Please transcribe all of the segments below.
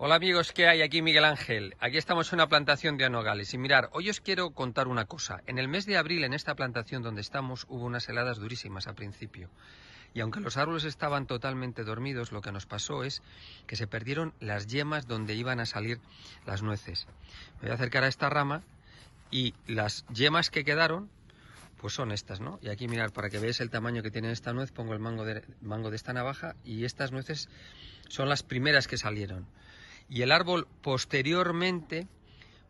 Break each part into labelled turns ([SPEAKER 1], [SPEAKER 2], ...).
[SPEAKER 1] Hola amigos, ¿qué hay? Aquí Miguel Ángel. Aquí estamos en una plantación de anogales. Y mirar, hoy os quiero contar una cosa. En el mes de abril, en esta plantación donde estamos, hubo unas heladas durísimas al principio. Y aunque los árboles estaban totalmente dormidos, lo que nos pasó es que se perdieron las yemas donde iban a salir las nueces. voy a acercar a esta rama y las yemas que quedaron, pues son estas, ¿no? Y aquí mirar, para que veáis el tamaño que tiene esta nuez, pongo el mango de, mango de esta navaja y estas nueces son las primeras que salieron y el árbol posteriormente,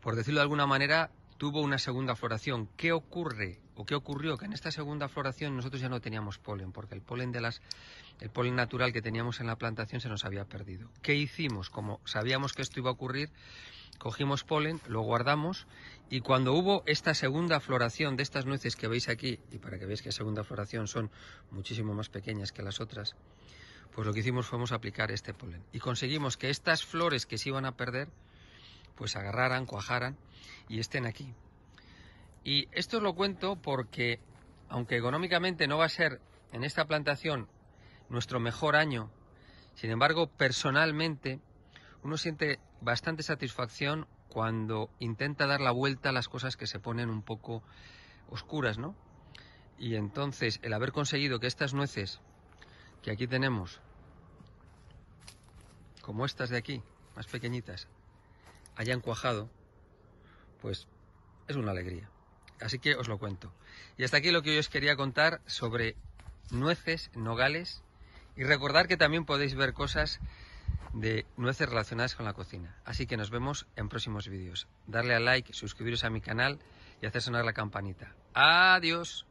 [SPEAKER 1] por decirlo de alguna manera, tuvo una segunda floración. ¿Qué ocurre o qué ocurrió? Que en esta segunda floración nosotros ya no teníamos polen, porque el polen natural que teníamos en la plantación se nos había perdido. ¿Qué hicimos? Como sabíamos que esto iba a ocurrir, cogimos polen, lo guardamos y cuando hubo esta segunda floración de estas nueces que veis aquí, y para que veáis que segunda floración son muchísimo más pequeñas que las otras, pues lo que hicimos fue aplicar este polen. Y conseguimos que estas flores que se iban a perder, pues agarraran, cuajaran y estén aquí. Y esto os lo cuento porque, aunque económicamente no va a ser en esta plantación nuestro mejor año, sin embargo, personalmente uno siente bastante satisfacción cuando intenta dar la vuelta a las cosas que se ponen un poco oscuras, ¿no? Y entonces el haber conseguido que estas nueces y aquí tenemos, como estas de aquí, más pequeñitas, hayan cuajado, pues es una alegría. Así que os lo cuento. Y hasta aquí lo que yo os quería contar sobre nueces, nogales, y recordar que también podéis ver cosas de nueces relacionadas con la cocina. Así que nos vemos en próximos vídeos. Darle a like, suscribiros a mi canal y hacer sonar la campanita. Adiós.